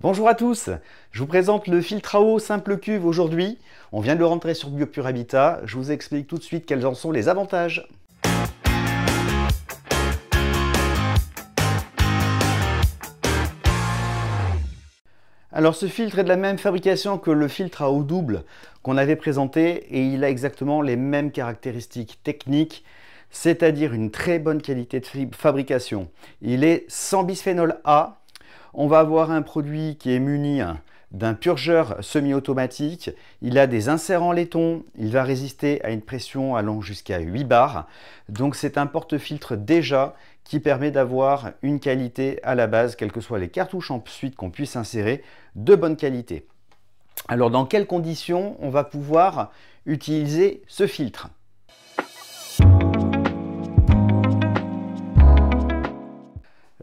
Bonjour à tous, je vous présente le filtre à eau simple cuve aujourd'hui. On vient de le rentrer sur Biopure Habitat, je vous explique tout de suite quels en sont les avantages. Alors ce filtre est de la même fabrication que le filtre à eau double qu'on avait présenté et il a exactement les mêmes caractéristiques techniques c'est-à-dire une très bonne qualité de fabrication. Il est sans bisphénol A, on va avoir un produit qui est muni hein, d'un purgeur semi-automatique. Il a des inserts en laiton, il va résister à une pression allant jusqu'à 8 bars. Donc c'est un porte-filtre déjà qui permet d'avoir une qualité à la base, quelles que soient les cartouches ensuite qu'on puisse insérer, de bonne qualité. Alors dans quelles conditions on va pouvoir utiliser ce filtre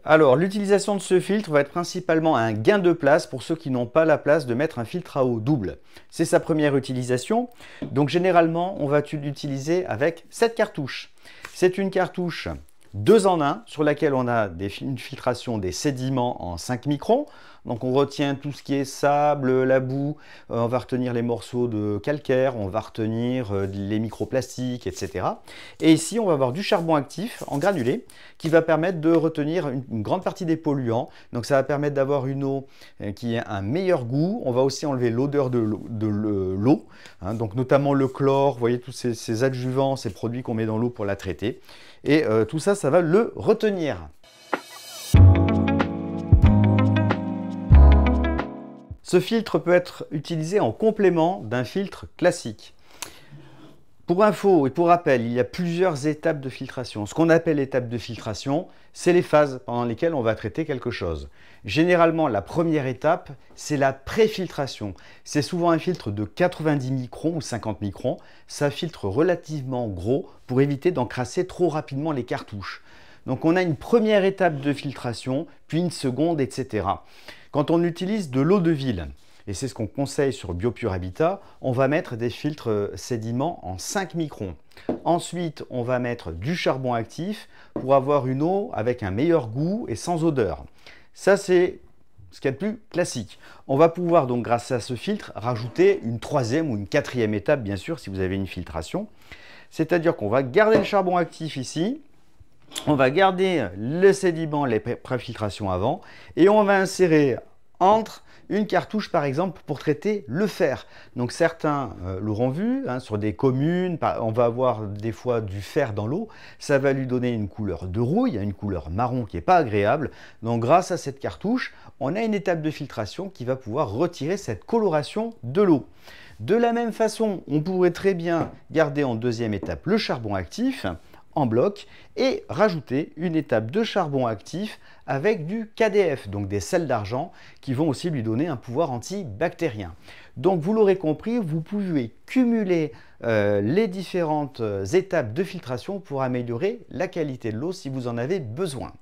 Alors, l'utilisation de ce filtre va être principalement un gain de place pour ceux qui n'ont pas la place de mettre un filtre à eau double. C'est sa première utilisation. Donc, généralement, on va l'utiliser avec cette cartouche. C'est une cartouche 2 en 1 sur laquelle on a une filtration des sédiments en 5 microns. Donc on retient tout ce qui est sable, la boue, euh, on va retenir les morceaux de calcaire, on va retenir euh, les microplastiques, etc. Et ici, on va avoir du charbon actif en granulé qui va permettre de retenir une, grande partie des polluants. Donc ça va permettre d'avoir une eau euh, qui a un meilleur goût. On va aussi enlever l'odeur de l'eau, hein. donc notamment le chlore, vous voyez tous ces, adjuvants, ces produits qu'on met dans l'eau pour la traiter. Et tout ça, ça va le retenir. Ce filtre peut être utilisé en complément d'un filtre classique. Pour info et pour rappel, il y a plusieurs étapes de filtration. Ce qu'on appelle étape de filtration, c'est les phases pendant lesquelles on va traiter quelque chose. Généralement, la première étape, c'est la préfiltration. C'est souvent un filtre de 90 microns ou 50 microns. Ça filtre relativement gros pour éviter d'encrasser trop rapidement les cartouches. Donc on a une première étape de filtration, puis une seconde, etc. Quand on utilise de l'eau de ville, et c'est ce qu'on conseille sur Biopure Habitat, on va mettre des filtres euh, sédiments en 5 microns. Ensuite, on va mettre du charbon actif pour avoir une eau avec un meilleur goût et sans odeur. Ça, c'est ce qu'il y a de plus classique. On va pouvoir donc, grâce à ce filtre, rajouter une troisième ou une quatrième étape, bien sûr, si vous avez une filtration. C'est-à-dire qu'on va garder le charbon actif ici, on va garder le sédiment, les préfiltrations avant, et on va insérer entre une cartouche par exemple pour traiter le fer. Donc certains euh, l'auront vu, hein, sur des communes, on va avoir des fois du fer dans l'eau, ça va lui donner une couleur de rouille, une couleur marron qui n'est pas agréable. Donc grâce à cette cartouche, on a une étape de filtration qui va pouvoir retirer cette coloration de l'eau. De la même façon, on pourrait très bien garder en deuxième étape le charbon actif, en bloc et rajouter une étape de charbon actif avec du KDF, donc des sels d'argent, qui vont aussi lui donner un pouvoir antibactérien. Donc vous l'aurez compris, vous pouvez cumuler euh, les différentes euh, étapes de filtration pour améliorer la qualité de l'eau si vous en avez besoin.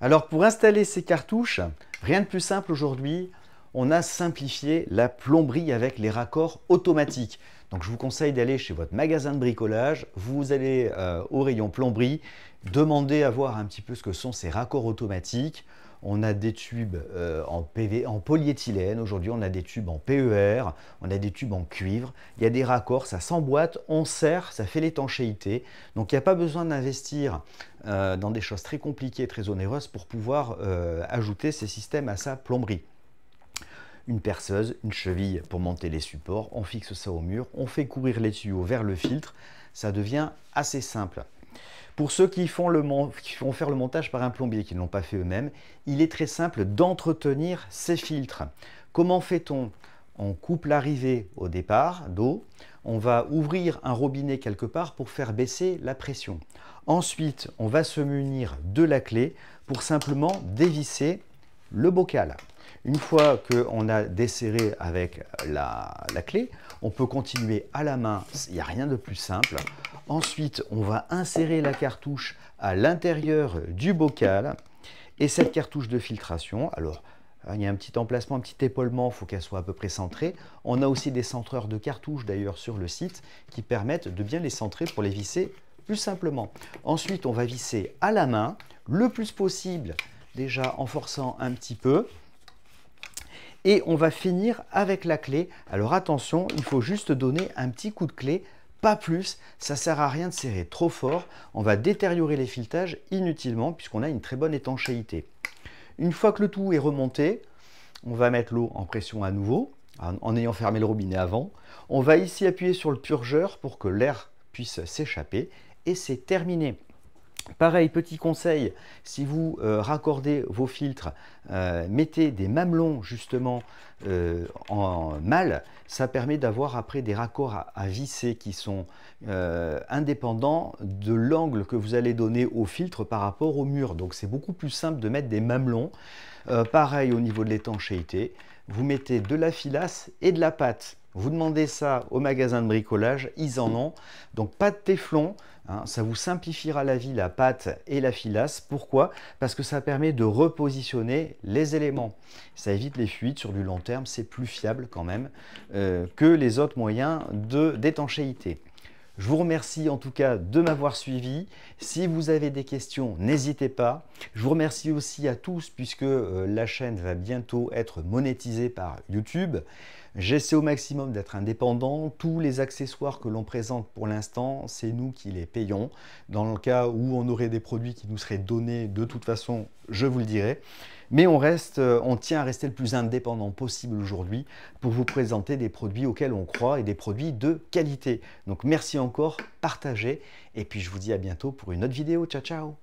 Alors pour installer ces cartouches, rien de plus simple aujourd'hui, on a simplifié la plomberie avec les raccords automatiques. Donc je vous conseille d'aller chez votre magasin de bricolage, vous allez euh, au rayon plomberie, demandez à voir un petit peu ce que sont ces raccords automatiques. On a des tubes euh, en, PV, en polyéthylène, aujourd'hui on a des tubes en PER, on a des tubes en cuivre, il y a des raccords, ça s'emboîte, on serre, ça fait l'étanchéité. Donc il n'y a pas besoin d'investir euh, dans des choses très compliquées, très onéreuses pour pouvoir ajouter ces systèmes à sa plomberie une perceuse, une cheville pour monter les supports, on fixe ça au mur, on fait courir les tuyaux vers le filtre, ça devient assez simple. Pour ceux qui font, le faire le montage par un plombier, qui ne l'ont pas fait eux-mêmes, il est très simple d'entretenir ces filtres. Comment fait-on on coupe l'arrivée au départ d'eau, on va ouvrir un robinet quelque part pour faire baisser la pression. Ensuite, on va se munir de la clé pour simplement dévisser le bocal. Une fois qu'on a desserré avec la, la, clé, on peut continuer à la main, il n'y a rien de plus simple. Ensuite, on va insérer la cartouche à l'intérieur du bocal. Et cette cartouche de filtration, alors hein, il y a un petit emplacement, un petit épaulement, il faut qu'elle soit à peu près centrée. On a aussi des centreurs de cartouches d'ailleurs sur le site qui permettent de bien les centrer pour les visser plus simplement. Ensuite, on va visser à la main le plus possible, déjà en forçant un petit peu et on va finir avec la clé. Alors attention, il faut juste donner un petit coup de clé, pas plus, ça sert à rien de serrer trop fort, on va détériorer les filetages inutilement puisqu'on a une très bonne étanchéité. Une fois que le tout est remonté, on va mettre l'eau en pression à nouveau, en ayant fermé le robinet avant. On va ici appuyer sur le purgeur pour que l'air puisse s'échapper et c'est terminé. Pareil, petit conseil, si vous euh, raccordez vos filtres, euh, mettez des mamelons justement euh, en mâle, ça permet d'avoir après des raccords à, à visser qui sont indépendants de l'angle que vous allez donner au filtre par rapport au mur. Donc c'est beaucoup plus simple de mettre des mamelons. pareil au niveau de l'étanchéité, vous mettez de la filasse et de la pâte. Vous demandez ça au magasin de bricolage, ils en ont. Donc pas de téflon, hein, ça vous simplifiera la vie, la pâte et la filasse. Pourquoi Parce que ça permet de repositionner les éléments. Ça évite les fuites sur du long terme, c'est plus fiable quand même euh, que les autres moyens d'étanchéité. Je vous remercie en tout cas de m'avoir suivi. Si vous avez des questions, n'hésitez pas. Je vous remercie aussi à tous puisque euh, la chaîne va bientôt être monétisée par YouTube. J'essaie au maximum d'être indépendant. Tous les accessoires que l'on présente pour l'instant, c'est nous qui les payons. Dans le cas où on aurait des produits qui nous seraient donnés, de toute façon, je vous le dirai. Mais on, reste, euh, on tient à rester le plus indépendant possible aujourd'hui pour vous présenter des produits auxquels on croit et des produits de qualité. Donc merci encore, partagez et puis je vous dis à bientôt pour une autre vidéo. Ciao ciao